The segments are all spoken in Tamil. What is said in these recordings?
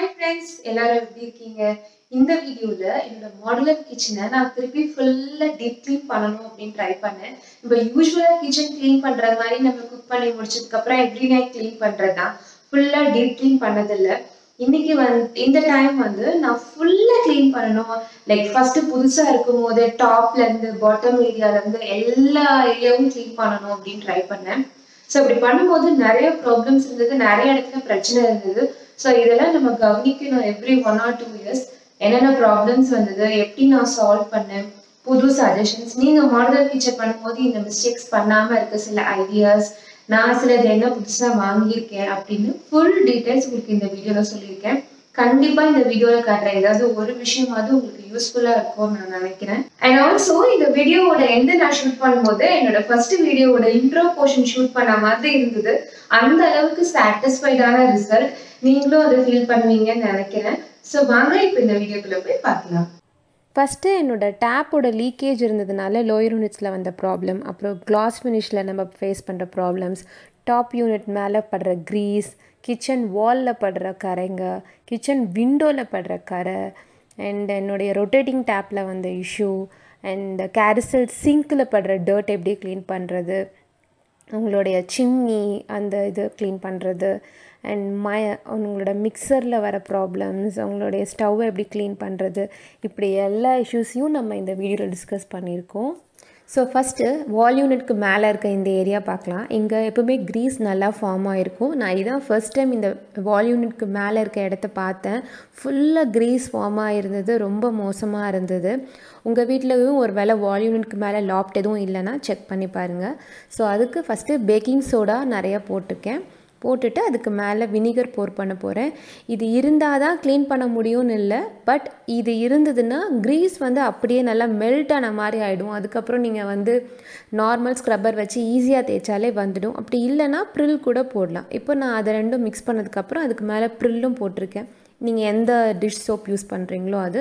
ஹாய் ஃப்ரெண்ட்ஸ் எல்லாரும் எப்படி இருக்கீங்க இந்த வீடியோவில் என்னோட மாடுலர் கிச்சனை நான் திருப்பி ஃபுல்லாக டீப் க்ளீன் பண்ணணும் அப்படின்னு ட்ரை பண்ணேன் இப்போ யூஸ்வலாக கிச்சன் க்ளீன் பண்ணுற மாதிரி நம்ம குக் பண்ணி முடிச்சதுக்கப்புறம் எப்படி நான் க்ளீன் பண்ணுறது தான் ஃபுல்லாக டீப் க்ளீன் பண்ணதில்லை இன்னைக்கு வந் இந்த டைம் வந்து நான் ஃபுல்லாக க்ளீன் பண்ணணும் லைக் ஃபர்ஸ்ட் புதுசாக இருக்கும் போது டாப்லேருந்து பாட்டம் ஏரியாவிலேருந்து எல்லா ஏரியாவும் க்ளீன் பண்ணணும் அப்படின்னு ட்ரை பண்ணேன் ஸோ அப்படி பண்ணும்போது நிறைய ப்ராப்ளம்ஸ் இருந்தது நிறைய இடத்துல பிரச்சனை இருந்தது ஸோ இதெல்லாம் நம்ம கவனிக்கணும் every one or two years என்னென்ன ப்ராப்ளம்ஸ் வந்தது எப்படி நான் சால்வ் பண்ணேன் புது சஜஷன்ஸ் நீங்கள் மாடல் பிக்சர் பண்ணும்போது இந்த மிஸ்டேக்ஸ் பண்ணாமல் இருக்க சில ஐடியாஸ் நான் சிலது என்ன புதுசாக வாங்கியிருக்கேன் அப்படின்னு ஃபுல் டீட்டெயில்ஸ் உங்களுக்கு இந்த வீடியோவில் சொல்லியிருக்கேன் கண்டிப்பா இந்த வீடியோல காட்டுற ஏதாவது ஒரு விஷயமாவது உங்களுக்கு யூஸ்ஃபுல்லா இருக்கும்னு நான் நினைக்கிறேன் அண்ட் ஆல்சோ இந்த வீடியோவோட எந்த நான் ஷூட் பண்ணும்போது என்னோட ஃபர்ஸ்ட் வீடியோவோட இன்ட்ரோ போர்ஷன் ஷூட் பண்ண மாதிரி இருந்தது அந்த அளவுக்கு சாட்டிஸ்ஃபைடான ரிசல்ட் நீங்களும் அதை ஃபீல் பண்ணுவீங்கன்னு நினைக்கிறேன் ஸோ வாங்க இப்போ இந்த வீடியோக்குள்ள போய் பார்க்கலாம் ஃபஸ்ட்டு என்னோடய டேப்போட லீக்கேஜ் இருந்ததுனால லோயர் யூனிட்ஸில் வந்த ப்ராப்ளம் அப்புறம் கிளாஸ் ஃபினிஷில் நம்ம ஃபேஸ் பண்ணுற ப்ராப்ளம்ஸ் டாப் யூனிட் மேலே படுற க்ரீஸ் கிச்சன் வாலில் படுற கரைங்க கிச்சன் விண்டோவில் படுற கரை அண்ட் என்னுடைய ரொட்டேட்டிங் டேப்பில் வந்த இஷ்யூ அண்ட் கேரிசல் சிங்கில் படுற டர்ட் எப்படி க்ளீன் பண்ணுறது உங்களுடைய சிம்னி அந்த இது க்ளீன் பண்ணுறது அண்ட் மய உங்களோட மிக்சரில் வர ப்ராப்ளம்ஸ் உங்களுடைய ஸ்டவ்வை எப்படி க்ளீன் பண்ணுறது இப்படி எல்லா இஷ்யூஸையும் நம்ம இந்த வீடியோவில் டிஸ்கஸ் பண்ணியிருக்கோம் ஸோ ஃபஸ்ட்டு வால் யூனிட்க்கு மேலே இருக்க இந்த ஏரியா பார்க்கலாம் இங்கே எப்போவுமே க்ரீஸ் நல்லா ஃபார்ம் ஆகிருக்கும் நான் இதுதான் ஃபஸ்ட் டைம் இந்த வால் யூனிட்க்கு மேலே இருக்க இடத்த பார்த்தேன் ஃபுல்லாக க்ரீஸ் ஃபார்ம் ஆகிருந்தது ரொம்ப மோசமாக இருந்தது உங்கள் வீட்டிலையும் ஒரு வேளை வால் யூனிட்க்கு மேலே லாப்ட் எதுவும் இல்லைன்னா செக் பண்ணி பாருங்கள் ஸோ அதுக்கு ஃபஸ்ட்டு பேக்கிங் சோடா நிறையா போட்டிருக்கேன் போட்டுட்டு அதுக்கு மேலே வினிகர் போர் பண்ண போகிறேன் இது இருந்தால் தான் க்ளீன் பண்ண முடியும்னு இல்லை பட் இது இருந்ததுன்னா க்ரீஸ் வந்து அப்படியே நல்லா மெல்ட் ஆன மாதிரி ஆகிடும் அதுக்கப்புறம் நீங்கள் வந்து நார்மல் ஸ்க்ரப்பர் வச்சு ஈஸியாக தேய்ச்சாலே வந்துடும் அப்படி இல்லைன்னா ப்ரில் கூட போடலாம் இப்போ நான் அதை ரெண்டும் மிக்ஸ் பண்ணதுக்கப்புறம் அதுக்கு மேலே ப்ரில்லும் போட்டிருக்கேன் நீங்கள் எந்த டிஷ் சோப் யூஸ் பண்ணுறீங்களோ அது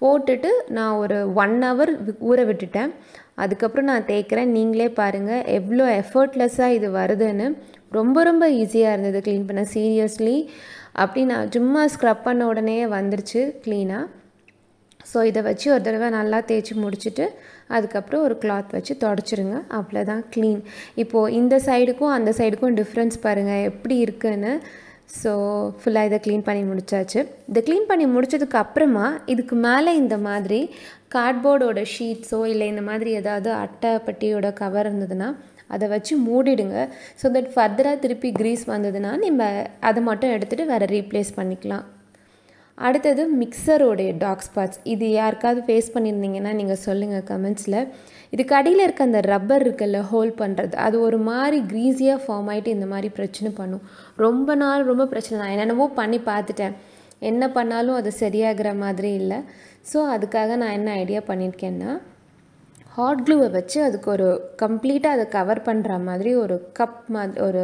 போட்டுட்டு நான் ஒரு ஒன் ஹவர் ஊற விட்டுட்டேன் அதுக்கப்புறம் நான் தேய்க்கிறேன் நீங்களே பாருங்கள் எவ்வளோ எஃபர்ட்லெஸ்ஸாக இது வருதுன்னு ரொம்ப ரொம்ப ஈஸியாக இருந்தது க்ளீன் பண்ண சீரியஸ்லி அப்படி நான் சும்மா ஸ்க்ரப் பண்ண உடனே வந்துருச்சு க்ளீனாக ஸோ இதை வச்சு ஒரு தடவை நல்லா தேய்ச்சி முடிச்சுட்டு அதுக்கப்புறம் ஒரு கிளாத் வச்சு தொடச்சிருங்க அவ்வளோதான் க்ளீன் இப்போது இந்த சைடுக்கும் அந்த சைடுக்கும் டிஃப்ரென்ஸ் பாருங்கள் எப்படி இருக்குதுன்னு ஸோ ஃபுல்லாக இதை க்ளீன் பண்ணி முடித்தாச்சு இதை க்ளீன் பண்ணி முடித்ததுக்கு அப்புறமா இதுக்கு மேலே இந்த மாதிரி கார்ட்போர்டோட ஷீட்ஸோ இல்லை இந்த மாதிரி ஏதாவது அட்டை கவர் இருந்ததுன்னா அதை வச்சு மூடிடுங்க ஸோ தட் ஃபர்தராக திருப்பி க்ரீஸ் வந்ததுன்னா நம்ம அதை மட்டும் எடுத்துகிட்டு வேறு ரீப்ளேஸ் பண்ணிக்கலாம் அடுத்தது மிக்சரோடைய டாக் ஸ்பாட்ஸ் இது யாருக்காவது ஃபேஸ் பண்ணியிருந்தீங்கன்னா நீங்கள் சொல்லுங்கள் கமெண்ட்ஸில் இது கடையில் இருக்க அந்த ரப்பர் இருக்குல்ல ஹோல் பண்ணுறது அது ஒரு மாதிரி க்ரீஸியாக ஃபார்ம் ஆகிட்டு இந்த மாதிரி பிரச்சனை பண்ணும் ரொம்ப நாள் ரொம்ப பிரச்சனை நான் என்னென்னவோ பண்ணி பார்த்துட்டேன் என்ன பண்ணாலும் அது சரியாகிற மாதிரி இல்லை ஸோ அதுக்காக நான் என்ன ஐடியா பண்ணியிருக்கேன்னா ஹாட் க்ளூவை வச்சு அதுக்கு ஒரு கம்ப்ளீட்டாக அதை கவர் பண்ணுற மாதிரி ஒரு கப் மாதிரி ஒரு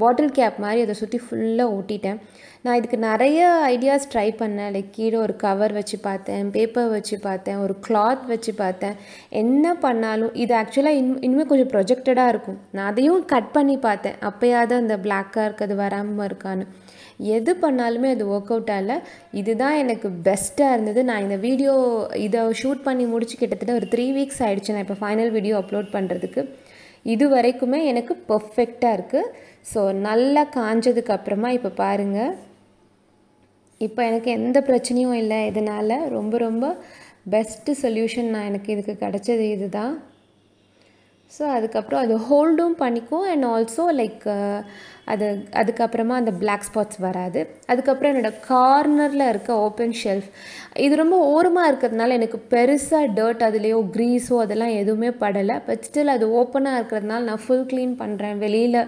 பாட்டில் கேப் மாதிரி அதை சுற்றி ஃபுல்லாக ஓட்டிட்டேன் நான் இதுக்கு நிறைய ஐடியாஸ் ட்ரை பண்ணேன் லைக் கீழே ஒரு கவர் வச்சு பார்த்தேன் பேப்பர் வச்சு பார்த்தேன் ஒரு கிளாத் வச்சு பார்த்தேன் என்ன பண்ணாலும் இது ஆக்சுவலாக இன் இன்னுமே கொஞ்சம் ப்ரொஜெக்டடாக இருக்கும் நான் அதையும் கட் பண்ணி பார்த்தேன் அப்போயாவது அந்த பிளாக்காக இருக்குது வராமல் இருக்கான்னு எது பண்ணாலுமே அது ஒர்க் அவுட் ஆகலை இதுதான் எனக்கு பெஸ்ட்டாக இருந்தது நான் இந்த வீடியோ இதை ஷூட் பண்ணி முடிச்சு கிட்டத்தட்ட ஒரு த்ரீ வீக்ஸ் ஆகிடுச்சு நான் இப்போ ஃபைனல் வீடியோ அப்லோட் பண்ணுறதுக்கு இது வரைக்குமே எனக்கு பர்ஃபெக்டாக இருக்குது ஸோ நல்லா காஞ்சதுக்கு அப்புறமா இப்போ பாருங்கள் இப்போ எனக்கு எந்த பிரச்சனையும் இல்லை இதனால் ரொம்ப ரொம்ப பெஸ்ட்டு சொல்யூஷன் நான் எனக்கு இதுக்கு கிடச்சது இது தான் ஸோ அதுக்கப்புறம் அது ஹோல்டும் பண்ணிக்கும் அண்ட் ஆல்சோ லைக் அது அதுக்கப்புறமா அந்த பிளாக் ஸ்பாட்ஸ் வராது அதுக்கப்புறம் என்னோடய கார்னரில் இருக்க ஓப்பன் ஷெல்ஃப் இது ரொம்ப ஓரமாக இருக்கிறதுனால எனக்கு பெருசாக டர்ட் அதுலேயோ க்ரீஸோ அதெல்லாம் எதுவுமே படலை பட் ஸ்டில் அது ஓப்பனாக இருக்கிறதுனால நான் ஃபுல் க்ளீன் பண்ணுறேன் வெளியில்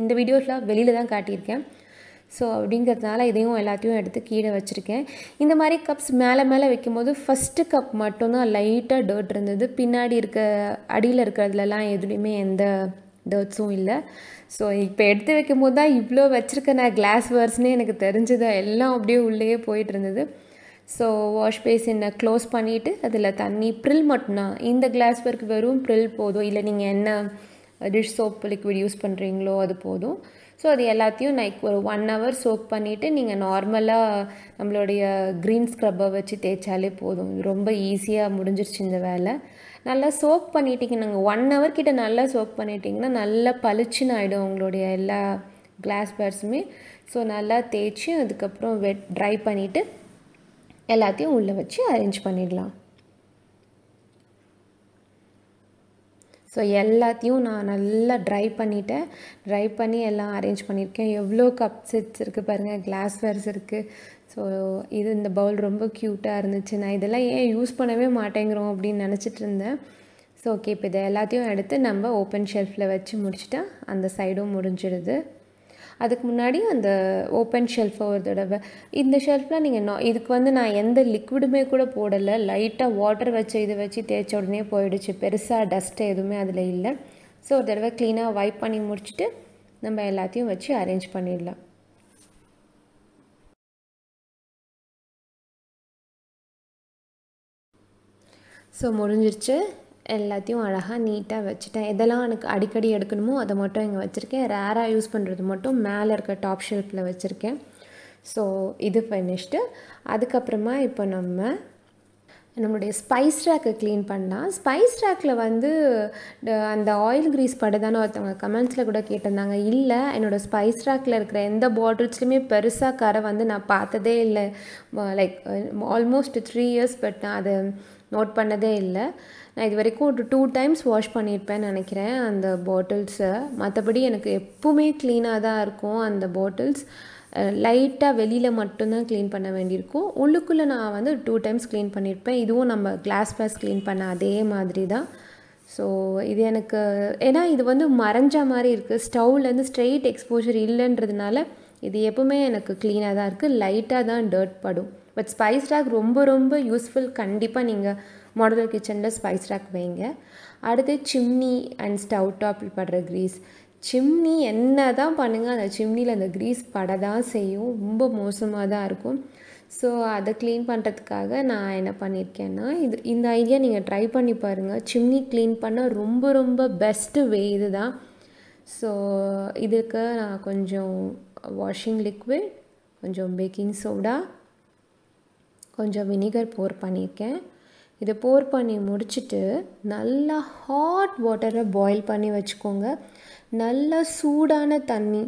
இந்த வீடியோஸ்லாம் வெளியில் தான் காட்டியிருக்கேன் ஸோ அப்படிங்கிறதுனால இதையும் எல்லாத்தையும் எடுத்து கீழே வச்சுருக்கேன் இந்த மாதிரி கப்ஸ் மேலே மேலே வைக்கும்போது ஃபஸ்ட்டு கப் மட்டும்தான் லைட்டாக டர்ட் இருந்தது பின்னாடி இருக்க அடியில் இருக்கிறதுலலாம் எதுலேயுமே எந்த டர்ட்ஸும் இல்லை ஸோ இப்போ எடுத்து வைக்கும்போது தான் இவ்வளோ வச்சுருக்க நான் கிளாஸ் வேர்ஸ்னே எனக்கு தெரிஞ்சது எல்லாம் அப்படியே உள்ளே போயிட்டு இருந்தது ஸோ வாஷ் பேசினை க்ளோஸ் பண்ணிவிட்டு அதில் தண்ணி ப்ரில் மட்டும்தான் இந்த கிளாஸ் ஒர்க் வெறும் ப்ரில் போதும் இல்லை நீங்கள் என்ன டிஷ் சோப் லிக்விட் யூஸ் பண்ணுறீங்களோ அது போதும் ஸோ அது எல்லாத்தையும் நைக் ஒரு ஒன் ஹவர் சோக் பண்ணிவிட்டு நீங்கள் நார்மலாக நம்மளுடைய க்ரீன் ஸ்க்ரப்பை வச்சு தேய்ச்சாலே போதும் ரொம்ப ஈஸியாக முடிஞ்சிருச்சு இந்த வேலை நல்லா சோக் பண்ணிட்டீங்க நாங்கள் ஒன் ஹவர் கிட்ட நல்லா சோக் பண்ணிட்டிங்கன்னா நல்லா பளிச்சுன்னு ஆகிடும் உங்களுடைய எல்லா கிளாஸ் பேர்ஸுமே ஸோ நல்லா தேய்ச்சி அதுக்கப்புறம் வெட் ட்ரை பண்ணிவிட்டு எல்லாத்தையும் உள்ளே வச்சு அரேஞ்ச் பண்ணிடலாம் ஸோ எல்லாத்தையும் நான் நல்லா ட்ரை பண்ணிட்டேன் ட்ரை பண்ணி எல்லாம் அரேஞ்ச் பண்ணியிருக்கேன் எவ்வளோ கப் செட்ஸ் இருக்குது பாருங்கள் கிளாஸ்வேர்ஸ் இருக்குது ஸோ இது இந்த பவுல் ரொம்ப க்யூட்டாக இருந்துச்சு நான் இதெல்லாம் ஏன் யூஸ் பண்ணவே மாட்டேங்கிறோம் அப்படின்னு நினச்சிட்டு இருந்தேன் ஸோ ஓகே இப்போ இதை எல்லாத்தையும் எடுத்து நம்ம ஓப்பன் ஷெல்ஃபில் வச்சு முடிச்சுட்டா அந்த சைடும் முடிஞ்சிடுது அதுக்கு முன்னாடி அந்த ஓப்பன் ஷெல்ஃபை ஒரு தடவை இந்த ஷெல்ஃபில் நீங்கள் நான் இதுக்கு வந்து நான் எந்த லிக்விடுமே கூட போடலை லைட்டாக வாட்டர் வச்சு இதை வச்சு தேய்ச்ச உடனே போயிடுச்சு பெருசாக டஸ்ட்டு எதுவுமே அதில் இல்லை ஸோ ஒரு தடவை க்ளீனாக வைப் பண்ணி முடிச்சுட்டு நம்ம எல்லாத்தையும் வச்சு அரேஞ்ச் பண்ணிடலாம் ஸோ முடிஞ்சிருச்சு எல்லாத்தையும் அழகாக நீட்டாக வச்சுட்டேன் எதெல்லாம் எனக்கு அடிக்கடி எடுக்கணுமோ அதை மட்டும் இங்கே வச்சுருக்கேன் ரேராக யூஸ் பண்ணுறது மட்டும் மேலே இருக்க டாப் ஷெல்ஃபில் வச்சுருக்கேன் ஸோ இது ஃபினிஷ்டு அதுக்கப்புறமா இப்போ நம்ம நம்மளுடைய ஸ்பைஸ் ரேக்கை க்ளீன் பண்ணலாம் ஸ்பைஸ் ரேக்கில் வந்து அந்த ஆயில் க்ரீஸ் படுதான்னு ஒருத்தவங்க கமெண்ட்ஸில் கூட கேட்டிருந்தாங்க இல்லை என்னோடய ஸ்பைஸ் ரேக்கில் இருக்கிற எந்த பாட்டில்ஸ்லையுமே பெருசாக கரை வந்து நான் பார்த்ததே இல்லை like almost three years but நான் அதை நோட் பண்ணதே இல்லை நான் இது வரைக்கும் ஒரு டூ டைம்ஸ் வாஷ் பண்ணியிருப்பேன்னு நினைக்கிறேன் அந்த பாட்டில்ஸை மற்றபடி எனக்கு எப்பவுமே க்ளீனாக தான் இருக்கும் அந்த பாட்டில்ஸ் லைட்டாக வெளியில் மட்டும்தான் க்ளீன் பண்ண வேண்டியிருக்கும் உள்ளுக்குள்ளே நான் வந்து டூ டைம்ஸ் க்ளீன் பண்ணியிருப்பேன் இதுவும் நம்ம கிளாஸ் பேஸ் க்ளீன் பண்ண அதே மாதிரி தான் ஸோ இது எனக்கு ஏன்னா இது வந்து மறைஞ்ச மாதிரி இருக்குது ஸ்டவ்லேருந்து ஸ்ட்ரெயிட் எக்ஸ்போஷர் இல்லைன்றதுனால இது எப்பவுமே எனக்கு க்ளீனாக தான் இருக்குது லைட்டாக தான் டர்ட் படும் பட் ஸ்பைஸ் ரேக் ரொம்ப ரொம்ப யூஸ்ஃபுல் கண்டிப்பாக நீங்கள் மாடுலர் கிச்சனில் ஸ்பைஸ் ரேக் வைங்க அடுத்து சிம்னி அண்ட் ஸ்டவ் டாப்பில் படுற க்ரீஸ் சிம்னி என்ன தான் பண்ணுங்கள் அந்த சிம்னியில் அந்த க்ரீஸ் பட தான் செய்யும் ரொம்ப மோசமாக தான் இருக்கும் ஸோ அதை க்ளீன் பண்ணுறதுக்காக நான் என்ன பண்ணியிருக்கேன்னா இது இந்த ஐடியா நீங்கள் ட்ரை பண்ணி பாருங்கள் சிம்னி க்ளீன் பண்ண ரொம்ப ரொம்ப பெஸ்ட்டு வே இது தான் ஸோ இதுக்கு நான் கொஞ்சம் வாஷிங் லிக்விட் கொஞ்சம் பேக்கிங் சோடா கொஞ்சம் வினிகர் போர் பண்ணியிருக்கேன் இதை போர் பண்ணி முடிச்சுட்டு நல்லா ஹாட் வாட்டரை பாயில் பண்ணி வச்சுக்கோங்க நல்லா சூடான தண்ணி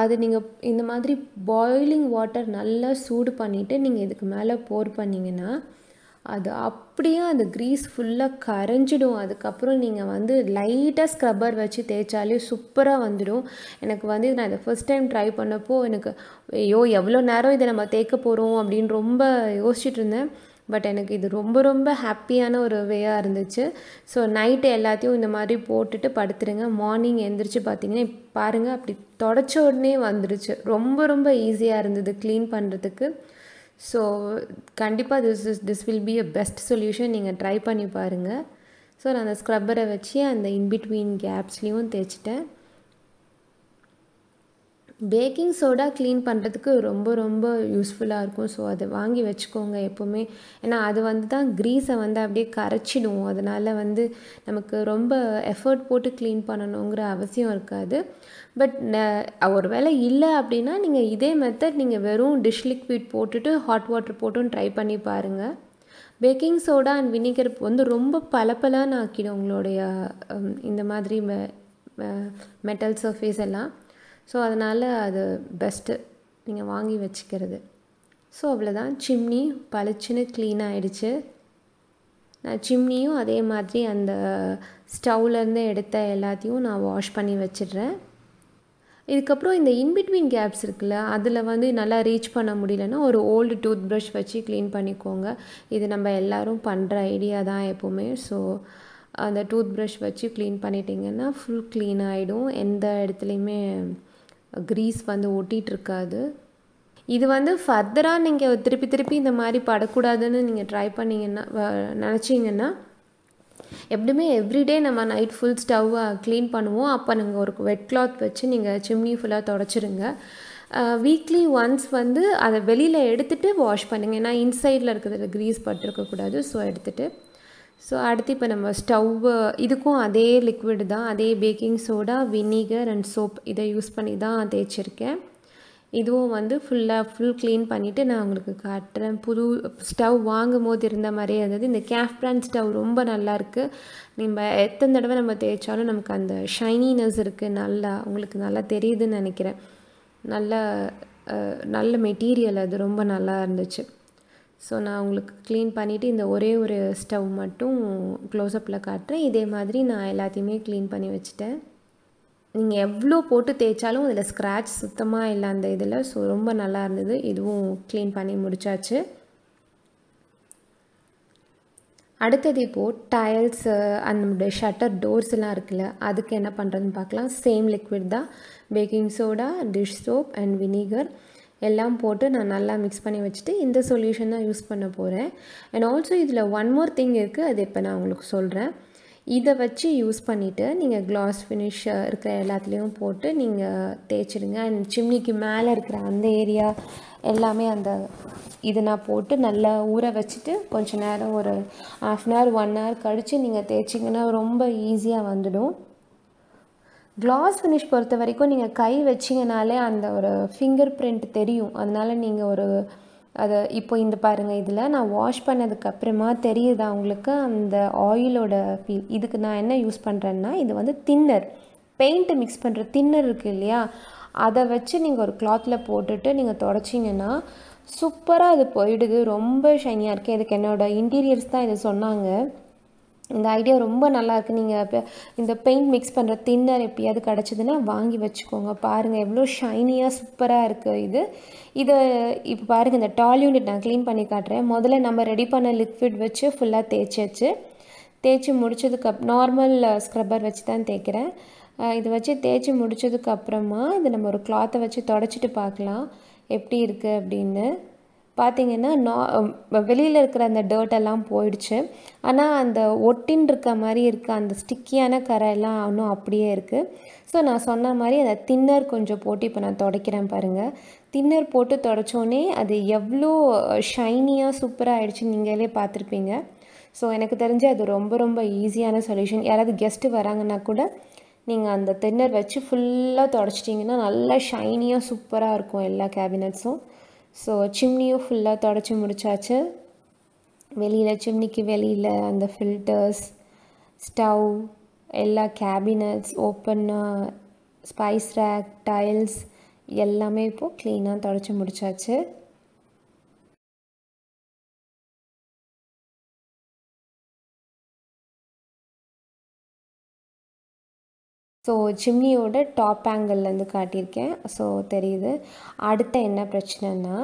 அது நீங்கள் இந்த மாதிரி பாயிலிங் வாட்டர் நல்லா சூடு பண்ணிவிட்டு நீங்கள் இதுக்கு மேலே போர் பண்ணிங்கன்னா அது அப்படியே அந்த க்ரீஸ் ஃபுல்லாக கரைஞ்சிடும் அதுக்கப்புறம் நீங்கள் வந்து லைட்டாக ஸ்க்ரப்பர் வச்சு தேய்ச்சாலே சூப்பராக வந்துடும் எனக்கு வந்து நான் இதை ஃபஸ்ட் டைம் ட்ரை பண்ணப்போ எனக்கு ஐயோ எவ்வளோ நேரம் இதை நம்ம தேய்க்க போகிறோம் அப்படின்னு ரொம்ப யோசிச்சுட்டு இருந்தேன் பட் எனக்கு இது ரொம்ப ரொம்ப ஹாப்பியான ஒரு வேயாக இருந்துச்சு ஸோ நைட்டு எல்லாத்தையும் இந்த மாதிரி போட்டுட்டு படுத்துருங்க மார்னிங் எழுந்திரிச்சு பார்த்தீங்கன்னா பாருங்கள் அப்படி தொடச்ச உடனே வந்துடுச்சு ரொம்ப ரொம்ப ஈஸியாக இருந்தது க்ளீன் பண்ணுறதுக்கு ஸோ கண்டிப்பாக this is this will be a best solution நீங்கள் ட்ரை பண்ணி பாருங்கள் ஸோ நான் அந்த ஸ்க்ரப்பரை வச்சு அந்த இன்பிட்வீன் கேப்ஸ்லேயும் தேய்ச்சிட்டேன் பேக்கிங் சோடா க்ளீன் பண்ணுறதுக்கு ரொம்ப ரொம்ப யூஸ்ஃபுல்லாக இருக்கும் ஸோ அதை வாங்கி வச்சுக்கோங்க எப்போவுமே ஏன்னா அது வந்து தான் க்ரீஸை வந்து அப்படியே கரைச்சிடும் அதனால் வந்து நமக்கு ரொம்ப எஃபர்ட் போட்டு க்ளீன் பண்ணணுங்கிற அவசியம் இருக்காது பட் ஒரு வேலை இல்லை அப்படின்னா நீங்கள் இதே மெத்தட் நீங்கள் வெறும் டிஷ் லிக்விட் போட்டுட்டு ஹாட் வாட்டர் போட்டும் ட்ரை பண்ணி பாருங்கள் பேக்கிங் சோடா அண்ட் வினிகர் வந்து ரொம்ப பளபளன்னு ஆக்கிடும் உங்களுடைய இந்த மாதிரி மெட்டல் சர்ஃபேஸ் எல்லாம் ஸோ அதனால் அது பெஸ்ட்டு நீங்கள் வாங்கி வச்சுக்கிறது ஸோ அவ்வளோதான் சிம்னி பளிச்சுன்னு க்ளீன் ஆகிடுச்சு நான் சிம்னியும் அதே மாதிரி அந்த ஸ்டவ்லேருந்து எடுத்த எல்லாத்தையும் நான் வாஷ் பண்ணி வச்சிடுறேன் இதுக்கப்புறம் இந்த இன்பிட்வீன் கேப்ஸ் இருக்குல்ல அதில் வந்து நல்லா ரீச் பண்ண முடியலன்னா ஒரு ஓல்டு டூத் ப்ரஷ் வச்சு க்ளீன் பண்ணிக்கோங்க இது நம்ம எல்லோரும் பண்ணுற ஐடியா தான் எப்போவுமே ஸோ அந்த டூத் ப்ரஷ் வச்சு க்ளீன் பண்ணிட்டீங்கன்னா ஃபுல் க்ளீன் ஆகிடும் எந்த இடத்துலையுமே க்ரீஸ் வந்து ஒட்டிகிட்ருக்காது இது வந்து ஃபர்தராக நீங்கள் திருப்பி திருப்பி இந்த மாதிரி படக்கூடாதுன்னு நீங்கள் ட்ரை பண்ணிங்கன்னா நினச்சிங்கன்னா எப்படியுமே எவ்ரிடே நம்ம நைட் ஃபுல் ஸ்டவ்வை க்ளீன் பண்ணுவோம் அப்போ நீங்கள் ஒரு வெட் கிளாத் வச்சு நீங்கள் சிம்னி ஃபுல்லாக தொடச்சிருங்க வீக்லி ஒன்ஸ் வந்து அதை வெளியில் எடுத்துகிட்டு வாஷ் பண்ணுங்கள் ஏன்னா இன்சைடில் இருக்கிறதுல க்ரீஸ் பட்டிருக்கக்கூடாது ஸோ எடுத்துகிட்டு ஸோ அடுத்து இப்போ நம்ம ஸ்டவ் இதுக்கும் அதே லிக்விட் தான் அதே baking soda vinegar and soap இதை யூஸ் பண்ணி தான் தேய்ச்சிருக்கேன் இதுவும் வந்து ஃபுல்லாக ஃபுல் க்ளீன் பண்ணிவிட்டு நான் உங்களுக்கு காட்டுறேன் புது ஸ்டவ் வாங்கும் போது இருந்த மாதிரியே இருந்தது இந்த கேஃப் பிராண்ட் ஸ்டவ் ரொம்ப நல்லாயிருக்கு நம்ம எத்தனை தடவை நம்ம தேய்ச்சாலும் நமக்கு அந்த ஷைனினஸ் இருக்குது நல்லா உங்களுக்கு நல்லா தெரியுதுன்னு நினைக்கிறேன் நல்ல நல்ல மெட்டீரியல் அது ரொம்ப நல்லா இருந்துச்சு ஸோ நான் உங்களுக்கு க்ளீன் பண்ணிவிட்டு இந்த ஒரே ஒரு ஸ்டவ் மட்டும் க்ளோஸ்அப்பில் காட்டுறேன் இதே மாதிரி நான் எல்லாத்தையுமே க்ளீன் பண்ணி வச்சுட்டேன் நீங்கள் எவ்வளோ போட்டு தேய்ச்சாலும் அதில் ஸ்க்ராட்ச் சுத்தமாக இல்லை அந்த இதில் ஸோ ரொம்ப நல்லா இருந்தது இதுவும் க்ளீன் பண்ணி முடித்தாச்சு அடுத்தது இப்போது டயல்ஸு அந்த ஷட்டர் டோர்ஸ்லாம் இருக்குல்ல அதுக்கு என்ன பண்ணுறதுன்னு பார்க்கலாம் சேம் லிக்விட் தான் baking soda dish soap and vinegar எல்லாம் போட்டு நான் நல்லா மிக்ஸ் பண்ணி வச்சுட்டு இந்த சொல்யூஷன் தான் யூஸ் பண்ண போகிறேன் அண்ட் ஆல்சோ இதில் ஒன் மோர் திங் இருக்குது அது இப்போ நான் உங்களுக்கு சொல்கிறேன் இதை வச்சு யூஸ் பண்ணிவிட்டு நீங்கள் கிளாஸ் ஃபினிஷ் இருக்கிற எல்லாத்துலேயும் போட்டு நீங்கள் தேய்ச்சிடுங்க அண்ட் சிம்னிக்கு மேலே இருக்கிற அந்த ஏரியா எல்லாமே அந்த இதை நான் போட்டு நல்லா ஊற வச்சுட்டு கொஞ்சம் நேரம் ஒரு half an hour one hour கழித்து நீங்கள் தேய்ச்சிங்கன்னா ரொம்ப ஈஸியாக வந்துடும் கிளாஸ் ஃபினிஷ் பொறுத்த வரைக்கும் நீங்கள் கை வச்சிங்கனாலே அந்த ஒரு ஃபிங்கர் பிரிண்ட் தெரியும் அதனால் நீங்கள் ஒரு அதை இப்போ இந்த பாருங்கள் இதில் நான் வாஷ் பண்ணதுக்கப்புறமா தெரியுது தெரியுதா உங்களுக்கு அந்த ஆயிலோட ஃபீல் இதுக்கு நான் என்ன யூஸ் பண்ணுறேன்னா இது வந்து தின்னர் பெயிண்ட்டு மிக்ஸ் பண்ணுற தின்னர் இருக்குது இல்லையா அதை வச்சு நீங்கள் ஒரு கிளாத்தில் போட்டுட்டு நீங்கள் தொடச்சிங்கன்னா சூப்பராக அது போயிடுது ரொம்ப ஷைனியாக இருக்குது இதுக்கு என்னோடய இன்டீரியர்ஸ் தான் இதை சொன்னாங்க இந்த ஐடியா ரொம்ப நல்லாயிருக்கு நீங்கள் இந்த பெயிண்ட் மிக்ஸ் பண்ணுற தின்னர் எப்பயாவது கிடச்சிதுன்னா வாங்கி வச்சுக்கோங்க பாருங்கள் எவ்வளோ ஷைனியாக சூப்பராக இருக்குது இது இதை இப்போ பாருங்கள் இந்த டால் யூனிட் நான் க்ளீன் பண்ணி காட்டுறேன் முதல்ல நம்ம ரெடி பண்ண லிக்விட் வச்சு ஃபுல்லாக தேய்ச்சாச்சு தேய்ச்சி முடிச்சதுக்கப் நார்மல் ஸ்க்ரப்பர் வச்சு தான் தேய்க்கிறேன் இதை வச்சு தேய்ச்சி முடிச்சதுக்கப்புறமா இதை நம்ம ஒரு கிளாத்தை வச்சு தொடச்சிட்டு பார்க்கலாம் எப்படி இருக்குது அப்படின்னு பார்த்திங்கன்னா நா வெளியில் இருக்கிற அந்த எல்லாம் போயிடுச்சு ஆனால் அந்த ஒட்டின் இருக்க மாதிரி இருக்க அந்த ஸ்டிக்கியான கரை எல்லாம் இன்னும் அப்படியே இருக்குது ஸோ நான் சொன்ன மாதிரி அந்த தின்னர் கொஞ்சம் போட்டு இப்போ நான் துடைக்கிறேன் பாருங்கள் தின்னர் போட்டு தொடச்சோன்னே அது எவ்வளோ ஷைனியாக சூப்பராக ஆகிடுச்சு நீங்களே பார்த்துருப்பீங்க ஸோ எனக்கு தெரிஞ்சு அது ரொம்ப ரொம்ப ஈஸியான சொல்யூஷன் யாராவது கெஸ்ட்டு வராங்கன்னா கூட நீங்கள் அந்த தின்னர் வச்சு ஃபுல்லாக தொடச்சிட்டிங்கன்னா நல்லா ஷைனியாக சூப்பராக இருக்கும் எல்லா கேபினட்ஸும் ஸோ சிம்னியும் ஃபுல்லாக தொடச்சி முடித்தாச்சு வெளியில் சிம்னிக்கு வெளியில் அந்த ஃபில்டர்ஸ் ஸ்டவ் எல்லா cabinets open spice rack tiles எல்லாமே இப்போது க்ளீனாக தொடச்சி முடித்தாச்சு ஸோ சிம்னியோட டாப் ஆங்கிள்லேருந்து காட்டியிருக்கேன் ஸோ தெரியுது அடுத்த என்ன பிரச்சனைனா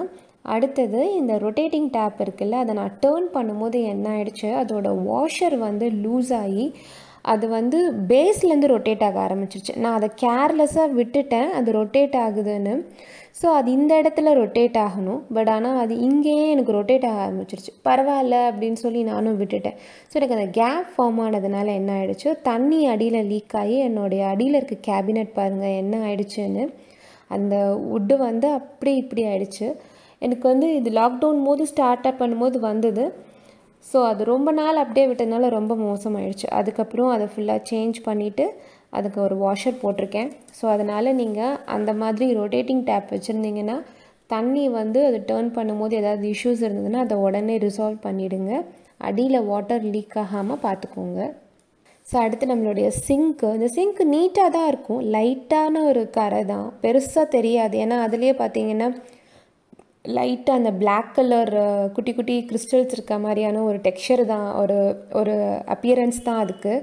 அடுத்தது இந்த ரொட்டேட்டிங் டேப் இருக்குல்ல அதை நான் டேர்ன் பண்ணும்போது என்ன ஆயிடுச்சு அதோட வாஷர் வந்து லூஸ் ஆகி அது வந்து பேஸ்லேருந்து ரொட்டேட் ஆக ஆரம்பிச்சிருச்சு நான் அதை கேர்லெஸ்ஸாக விட்டுட்டேன் அது ரொட்டேட் ஆகுதுன்னு ஸோ அது இந்த இடத்துல ரொட்டேட் ஆகணும் பட் ஆனால் அது இங்கேயே எனக்கு ரொட்டேட் ஆக ஆரம்பிச்சிருச்சு பரவாயில்ல அப்படின்னு சொல்லி நானும் விட்டுட்டேன் ஸோ எனக்கு அந்த கேப் ஃபார்ம் ஆனதுனால என்ன ஆகிடுச்சு தண்ணி அடியில் லீக் ஆகி என்னுடைய அடியில் இருக்க கேபினட் பாருங்கள் என்ன ஆகிடுச்சுன்னு அந்த உட்டு வந்து அப்படி இப்படி ஆகிடுச்சு எனக்கு வந்து இது லாக்டவுன் போது ஸ்டார்ட் அப் பண்ணும்போது வந்தது ஸோ அது ரொம்ப நாள் அப்படியே விட்டதுனால ரொம்ப மோசமாயிடுச்சு அதுக்கப்புறம் அதை ஃபுல்லாக சேஞ்ச் பண்ணிவிட்டு அதுக்கு ஒரு வாஷர் போட்டிருக்கேன் ஸோ அதனால் நீங்கள் அந்த மாதிரி ரொட்டேட்டிங் டேப் வச்சுருந்தீங்கன்னா தண்ணி வந்து அது டேர்ன் பண்ணும்போது ஏதாவது இஷ்யூஸ் இருந்ததுன்னா அதை உடனே ரிசால்வ் பண்ணிவிடுங்க அடியில் வாட்டர் லீக் ஆகாமல் பார்த்துக்கோங்க ஸோ அடுத்து நம்மளுடைய சிங்க்கு இந்த சிங்க்கு நீட்டாக தான் இருக்கும் லைட்டான ஒரு கரை தான் பெருசாக தெரியாது ஏன்னா அதுலேயே பார்த்தீங்கன்னா லைட்டாக அந்த பிளாக் கலர் குட்டி குட்டி கிறிஸ்டல்ஸ் இருக்க மாதிரியான ஒரு டெக்ஸ்சர் தான் ஒரு ஒரு அப்பியரன்ஸ் தான் அதுக்கு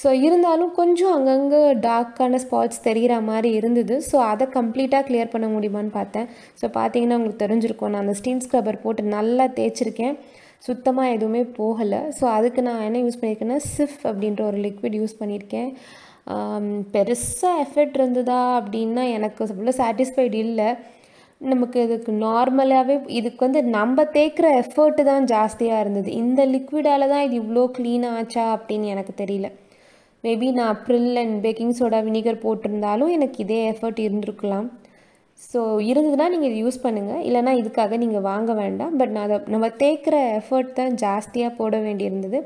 ஸோ இருந்தாலும் கொஞ்சம் அங்கங்கே டார்க்கான ஸ்பாட்ஸ் தெரிகிற மாதிரி இருந்தது ஸோ அதை கம்ப்ளீட்டாக கிளியர் பண்ண முடியுமான்னு பார்த்தேன் ஸோ பார்த்தீங்கன்னா உங்களுக்கு தெரிஞ்சிருக்கோம் நான் அந்த ஸ்டீன் ஸ்க்ரப்பர் போட்டு நல்லா தேய்ச்சிருக்கேன் சுத்தமாக எதுவுமே போகலை ஸோ அதுக்கு நான் என்ன யூஸ் பண்ணியிருக்கேன்னா சிஃப் அப்படின்ற ஒரு லிக்விட் யூஸ் பண்ணியிருக்கேன் பெருசாக எஃபெக்ட் இருந்ததா அப்படின்னா எனக்கு அவ்வளோ சாட்டிஸ்ஃபைடு இல்லை நமக்கு இதுக்கு நார்மலாகவே இதுக்கு வந்து நம்ம தேக்கிற எஃபர்ட்டு தான் ஜாஸ்தியாக இருந்தது இந்த லிக்விடால் தான் இது இவ்வளோ க்ளீன் ஆச்சா அப்படின்னு எனக்கு தெரியல மேபி நான் Pril and baking soda vinegar போட்டிருந்தாலும் எனக்கு இதே எஃபர்ட் இருந்திருக்கலாம் ஸோ இருந்ததுன்னா நீங்கள் இது யூஸ் பண்ணுங்கள் இல்லைனா இதுக்காக நீங்கள் வாங்க வேண்டாம் பட் நான் அதை நம்ம தேக்கிற எஃபர்ட் தான் ஜாஸ்தியாக போட வேண்டியிருந்தது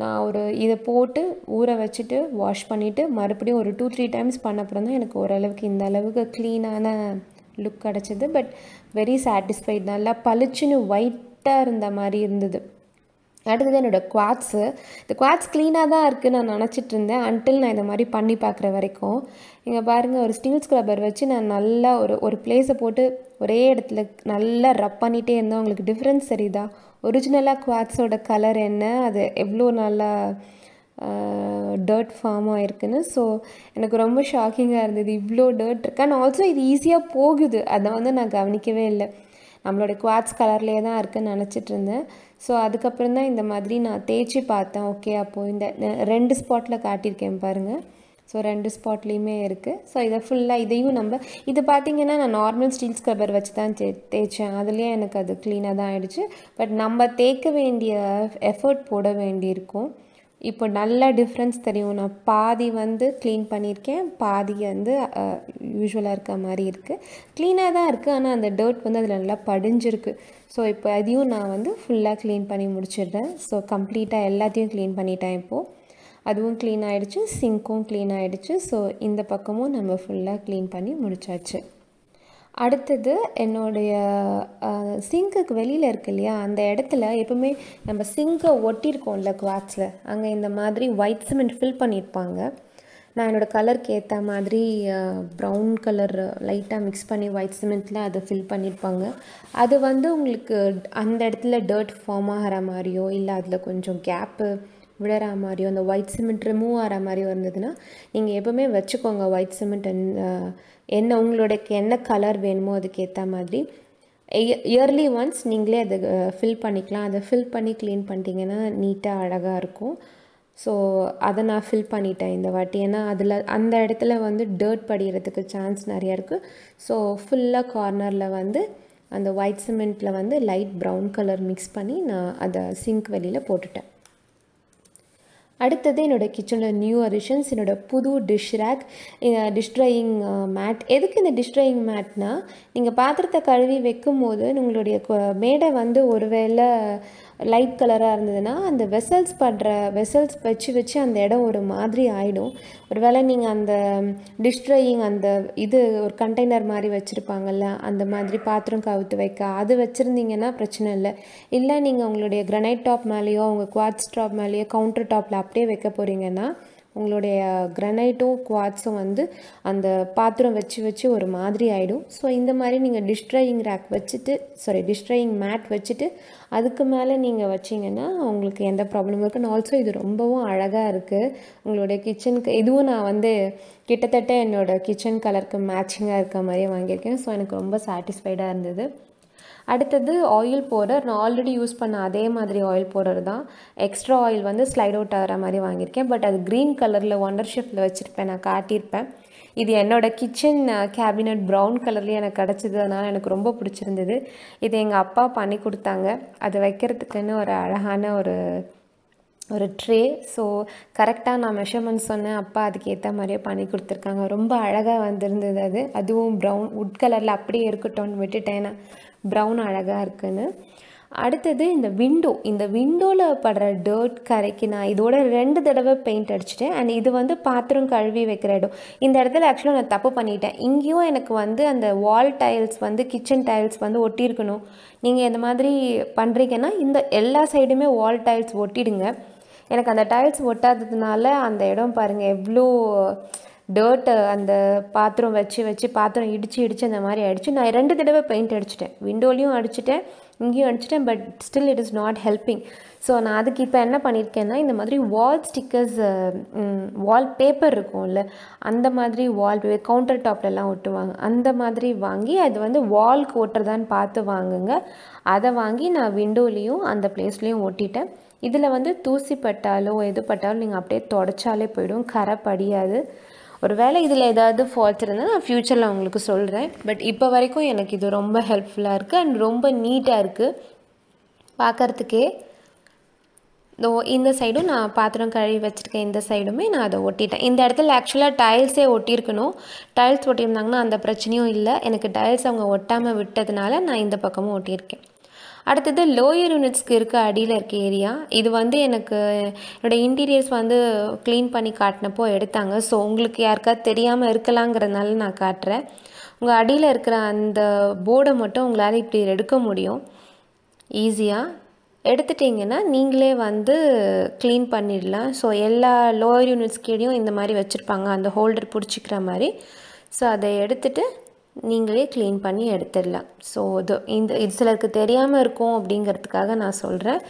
நான் ஒரு இதை போட்டு ஊற வச்சுட்டு வாஷ் பண்ணிவிட்டு மறுபடியும் ஒரு டூ த்ரீ டைம்ஸ் பண்ண தான் எனக்கு ஓரளவுக்கு இந்த அளவுக்கு க்ளீனான லுக் கிடச்சிது பட் வெரி சாட்டிஸ்ஃபைட் நல்லா பளிச்சுன்னு ஒயிட்டாக இருந்த மாதிரி இருந்தது அடுத்தது என்னோடய குவாட்ஸு இந்த குவாட்ஸ் க்ளீனாக தான் இருக்குது நான் நினச்சிட்டு இருந்தேன் அன்டில் நான் இதை மாதிரி பண்ணி பார்க்குற வரைக்கும் இங்கே பாருங்கள் ஒரு ஸ்டீல் ஸ்க்ரப்பர் வச்சு நான் நல்லா ஒரு ஒரு பிளேஸை போட்டு ஒரே இடத்துல நல்லா ரப் பண்ணிகிட்டே இருந்தேன் உங்களுக்கு டிஃப்ரென்ஸ் சரிதான் ஒரிஜினலாக குவாட்ஸோட கலர் என்ன அது எவ்வளோ நல்லா டர்ட் ஃபார்ம் ஆகிருக்குன்னு ஸோ எனக்கு ரொம்ப ஷாக்கிங்காக இருந்தது இவ்வளோ டர்ட் இருக்குது அண்ட் ஆல்சோ இது ஈஸியாக போகுது அதை வந்து நான் கவனிக்கவே இல்லை நம்மளோட குவாட்ஸ் கலர்லேயே தான் இருக்குன்னு நினச்சிட்டு இருந்தேன் ஸோ அதுக்கப்புறம் தான் இந்த மாதிரி நான் தேய்ச்சி பார்த்தேன் ஓகே அப்போது இந்த ரெண்டு ஸ்பாட்டில் காட்டியிருக்கேன் பாருங்கள் ஸோ ரெண்டு ஸ்பாட்லேயுமே இருக்குது ஸோ இதை ஃபுல்லாக இதையும் நம்ம இது பார்த்திங்கன்னா நான் நார்மல் ஸ்டீல் ஸ்க்ரப்பர் வச்சு தான் தே தேய்ச்சேன் அதுலேயே எனக்கு அது க்ளீனாக தான் ஆகிடுச்சு பட் நம்ம தேய்க்க வேண்டிய எஃபர்ட் போட வேண்டியிருக்கும் இப்போ நல்ல டிஃப்ரென்ஸ் தெரியும் நான் பாதி வந்து க்ளீன் பண்ணியிருக்கேன் பாதி வந்து யூஸ்வலாக இருக்க மாதிரி இருக்குது க்ளீனாக தான் இருக்குது ஆனால் அந்த டர்ட் வந்து அதில் நல்லா படிஞ்சிருக்கு ஸோ இப்போ அதையும் நான் வந்து ஃபுல்லாக க்ளீன் பண்ணி முடிச்சிடுறேன் ஸோ கம்ப்ளீட்டாக எல்லாத்தையும் க்ளீன் பண்ணிட்டேன் இப்போது அதுவும் க்ளீன் ஆகிடுச்சு சிங்க்கும் க்ளீன் ஆகிடுச்சு ஸோ இந்த பக்கமும் நம்ம ஃபுல்லாக க்ளீன் பண்ணி முடிச்சாச்சு அடுத்தது என்னுடைய சிங்குக்கு வெளியில் இருக்கு இல்லையா அந்த இடத்துல எப்பவுமே நம்ம சிங்கை ஒட்டியிருக்கோம்ல குவாட்ஸில் அங்கே இந்த மாதிரி ஒயிட் சிமெண்ட் ஃபில் பண்ணியிருப்பாங்க நான் என்னோடய கலருக்கு ஏற்ற மாதிரி ப்ரௌன் கலர் லைட்டாக மிக்ஸ் பண்ணி ஒயிட் சிமெண்ட்டில் அதை ஃபில் பண்ணியிருப்பாங்க அது வந்து உங்களுக்கு அந்த இடத்துல டர்ட் ஃபார்ம் ஆகிற மாதிரியோ இல்லை அதில் கொஞ்சம் கேப்பு விழற மாதிரியோ அந்த ஒயிட் சிமெண்ட் ரிமூவ் ஆகிற மாதிரியோ இருந்ததுன்னா நீங்கள் எப்போவுமே வச்சுக்கோங்க ஒயிட் சிமெண்ட் என்ன உங்களுடைய என்ன கலர் வேணுமோ அதுக்கேற்ற மாதிரி இயர்லி ஒன்ஸ் நீங்களே அதை ஃபில் பண்ணிக்கலாம் அதை ஃபில் பண்ணி க்ளீன் பண்ணிட்டீங்கன்னா நீட்டாக அழகாக இருக்கும் ஸோ அதை நான் ஃபில் பண்ணிட்டேன் இந்த வாட்டி ஏன்னா அதில் அந்த இடத்துல வந்து டர்ட் படிகிறதுக்கு சான்ஸ் நிறையா இருக்குது ஸோ ஃபுல்லாக கார்னரில் வந்து அந்த ஒயிட் சிமெண்ட்டில் வந்து லைட் ப்ரௌன் கலர் மிக்ஸ் பண்ணி நான் அதை சிங்க் வெளியில் போட்டுட்டேன் அடுத்தது என்னோடய கிச்சனில் நியூ அரிஷன்ஸ் என்னோடய புது dish rack dish drying mat எதுக்கு இந்த டிஷ் ட்ரையிங் மேட்னால் நீங்கள் பாத்திரத்தை கழுவி வைக்கும் போது உங்களுடைய மேடை வந்து ஒருவேளை லைட் கலராக இருந்ததுன்னா அந்த வெசல்ஸ் படுற வெசல்ஸ் வச்சு வச்சு அந்த இடம் ஒரு மாதிரி ஆகிடும் ஒரு வேளை நீங்கள் அந்த டிஷ் ட்ரையிங் அந்த இது ஒரு கண்டெய்னர் மாதிரி வச்சுருப்பாங்கல்ல அந்த மாதிரி பாத்திரம் கவுத்து வைக்க அது வச்சுருந்தீங்கன்னா பிரச்சனை இல்லை இல்லை நீங்கள் உங்களுடைய கிரனைட் டாப் மேலேயோ உங்கள் குவாட்ஸ் டாப் மேலேயோ கவுண்டர் டாப்பில் அப்படியே வைக்க போகிறீங்கன்னா உங்களுடைய கிரனைட்டும் குவாட்ஸும் வந்து அந்த பாத்திரம் வச்சு வச்சு ஒரு மாதிரி ஆகிடும் ஸோ இந்த மாதிரி நீங்கள் டிஸ்ட்ரையிங் ரேக் வச்சுட்டு சாரி டிஸ்ட்ரையிங் மேட் வச்சுட்டு அதுக்கு மேலே நீங்கள் வச்சிங்கன்னா உங்களுக்கு எந்த ப்ராப்ளமும் இருக்குன்னு ஆல்சோ இது ரொம்பவும் அழகாக இருக்குது உங்களுடைய கிச்சனுக்கு இதுவும் நான் வந்து கிட்டத்தட்ட என்னோடய கிச்சன் கலருக்கு மேட்சிங்காக இருக்க மாதிரியே வாங்கியிருக்கேன் ஸோ எனக்கு ரொம்ப சாட்டிஸ்ஃபைடாக இருந்தது அடுத்தது ஆயில் போரர் நான் ஆல்ரெடி யூஸ் பண்ண அதே மாதிரி ஆயில் போரர் தான் எக்ஸ்ட்ரா ஆயில் வந்து ஸ்லைட் அவுட் ஆகிற மாதிரி வாங்கியிருக்கேன் பட் அது க்ரீன் கலரில் ஒண்டர் ஷேப்பில் வச்சுருப்பேன் நான் காட்டியிருப்பேன் இது என்னோடய கிச்சன் கேபினட் ப்ரௌன் கலர்லேயே எனக்கு கிடச்சிது அதனால் எனக்கு ரொம்ப பிடிச்சிருந்தது இது எங்கள் அப்பா பண்ணி கொடுத்தாங்க அது வைக்கிறதுக்குன்னு ஒரு அழகான ஒரு ஒரு ட்ரே ஸோ கரெக்டாக நான் மெஷர்மெண்ட் சொன்னேன் அப்பா அதுக்கு ஏற்ற மாதிரியே பண்ணி கொடுத்துருக்காங்க ரொம்ப அழகாக வந்திருந்தது அது அதுவும் ப்ரௌன் உட் கலரில் அப்படியே இருக்கட்டும்னு விட்டுட்டேன் நான் ப்ரௌன் அழகாக இருக்குன்னு அடுத்தது இந்த விண்டோ இந்த விண்டோவில் படுற டர்ட் கரைக்கு நான் இதோட ரெண்டு தடவை பெயிண்ட் அடிச்சிட்டேன் அண்ட் இது வந்து பாத்திரம் கழுவி வைக்கிற இடம் இந்த இடத்துல ஆக்சுவலாக நான் தப்பு பண்ணிட்டேன் இங்கேயும் எனக்கு வந்து அந்த வால் டைல்ஸ் வந்து கிச்சன் டைல்ஸ் வந்து ஒட்டியிருக்கணும் நீங்கள் இந்த மாதிரி பண்ணுறீங்கன்னா இந்த எல்லா சைடுமே வால் டைல்ஸ் ஒட்டிடுங்க எனக்கு அந்த டைல்ஸ் ஒட்டாததுனால அந்த இடம் பாருங்கள் எவ்வளோ டேர்ட்டை அந்த பாத்திரம் வச்சு வச்சு பாத்திரம் இடித்து இடித்து அந்த மாதிரி ஆகிடுச்சு நான் ரெண்டு தடவை பெயிண்ட் அடிச்சிட்டேன் விண்டோலையும் அடிச்சிட்டேன் இங்கேயும் அடிச்சிட்டேன் but still it is not helping so நான் அதுக்கு இப்போ என்ன பண்ணியிருக்கேன்னா இந்த மாதிரி வால் ஸ்டிக்கர்ஸ் வால் பேப்பர் இருக்கும்ல அந்த மாதிரி வால் கவுண்டர் டாப்லலாம் ஒட்டுவாங்க அந்த மாதிரி வாங்கி அது வந்து வால்க்கு ஒட்டுறதான்னு பார்த்து வாங்குங்க அதை வாங்கி நான் விண்டோலேயும் அந்த ப்ளேஸ்லேயும் ஒட்டிட்டேன் இதில் வந்து தூசி பட்டாலோ எது பட்டாலும் நீங்கள் அப்படியே தொடச்சாலே போயிடும் கரை படியாது ஒரு வேளை இதில் ஏதாவது ஃபால்ட் இருந்தால் நான் ஃப்யூச்சரில் அவங்களுக்கு சொல்கிறேன் பட் இப்போ வரைக்கும் எனக்கு இது ரொம்ப ஹெல்ப்ஃபுல்லாக இருக்குது அண்ட் ரொம்ப நீட்டாக இருக்குது பார்க்குறதுக்கே இந்த சைடும் நான் பாத்திரம் கழுவி வச்சுருக்கேன் இந்த சைடுமே நான் அதை ஒட்டிட்டேன் இந்த இடத்துல ஆக்சுவலாக டைல்ஸே ஒட்டியிருக்கணும் டைல்ஸ் ஒட்டியிருந்தாங்கன்னா அந்த பிரச்சனையும் இல்லை எனக்கு டைல்ஸ் அவங்க ஒட்டாமல் விட்டதுனால நான் இந்த பக்கமும் ஒட்டியிருக்கேன் அடுத்தது லோயர் யூனிட்ஸ்க்கு இருக்க அடியில் இருக்க ஏரியா இது வந்து எனக்கு என்னோடய இன்டீரியர்ஸ் வந்து க்ளீன் பண்ணி காட்டினப்போ எடுத்தாங்க ஸோ உங்களுக்கு யாருக்கா தெரியாமல் இருக்கலாங்கிறதுனால நான் காட்டுறேன் உங்கள் அடியில் இருக்கிற அந்த போர்டை மட்டும் உங்களால் இப்படி எடுக்க முடியும் ஈஸியாக எடுத்துட்டிங்கன்னா நீங்களே வந்து க்ளீன் பண்ணிடலாம் ஸோ எல்லா லோயர் யூனிட்ஸ் இந்த மாதிரி வச்சுருப்பாங்க அந்த ஹோல்டர் பிடிச்சிக்கிற மாதிரி ஸோ அதை எடுத்துகிட்டு நீங்களே க்ளீன் பண்ணி எடுத்துடலாம் ஸோ இது இந்த இது சிலருக்கு தெரியாமல் இருக்கும் அப்படிங்கிறதுக்காக நான் சொல்கிறேன்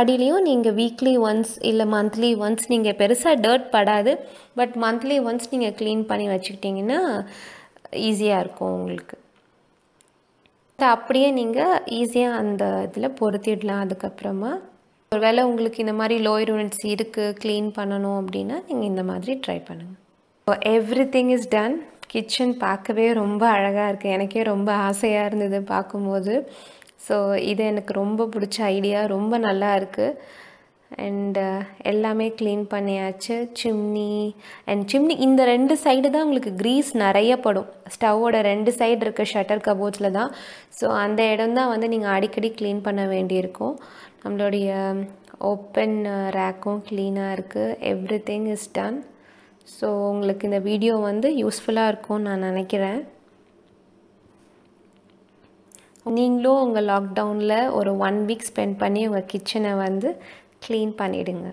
அடியிலையும் நீங்கள் வீக்லி ஒன்ஸ் இல்லை மந்த்லி ஒன்ஸ் நீங்கள் பெருசாக டர்ட் படாது பட் மந்த்லி ஒன்ஸ் நீங்கள் க்ளீன் பண்ணி வச்சுக்கிட்டிங்கன்னா ஈஸியாக இருக்கும் உங்களுக்கு அப்படியே நீங்கள் ஈஸியாக அந்த இதில் பொருத்திடலாம் அதுக்கப்புறமா ஒருவேளை உங்களுக்கு இந்த மாதிரி லோயர் யூனிட்ஸ் இருக்குது க்ளீன் பண்ணணும் அப்படின்னா நீங்கள் இந்த மாதிரி ட்ரை பண்ணுங்கள் everything is done kitchen பார்க்கவே ரொம்ப அழகாக இருக்குது எனக்கே ரொம்ப ஆசையாக இருந்தது பார்க்கும்போது ஸோ இது எனக்கு ரொம்ப பிடிச்ச ஐடியா ரொம்ப நல்லா இருக்குது அண்டு uh, எல்லாமே க்ளீன் பண்ணியாச்சு சிம்னி அண்ட் சிம்னி இந்த ரெண்டு சைடு தான் உங்களுக்கு க்ரீஸ் நிறைய படும் ஸ்டவ்வோட ரெண்டு சைடு இருக்க ஷட்டர் கபோர்ட்ஸில் தான் ஸோ அந்த இடம் தான் வந்து நீங்கள் அடிக்கடி க்ளீன் பண்ண வேண்டியிருக்கும் நம்மளுடைய ஓப்பன் ரேக்கும் க்ளீனாக இருக்குது everything is done so உங்களுக்கு இந்த வீடியோ வந்து யூஸ்ஃபுல்லாக இருக்கும்னு நான் நினைக்கிறேன் நீங்களும் உங்கள் லாக்டவுனில் ஒரு ஒன் வீக் ஸ்பெண்ட் பண்ணி உங்கள் கிச்சனை வந்து க்ளீன் பண்ணிவிடுங்க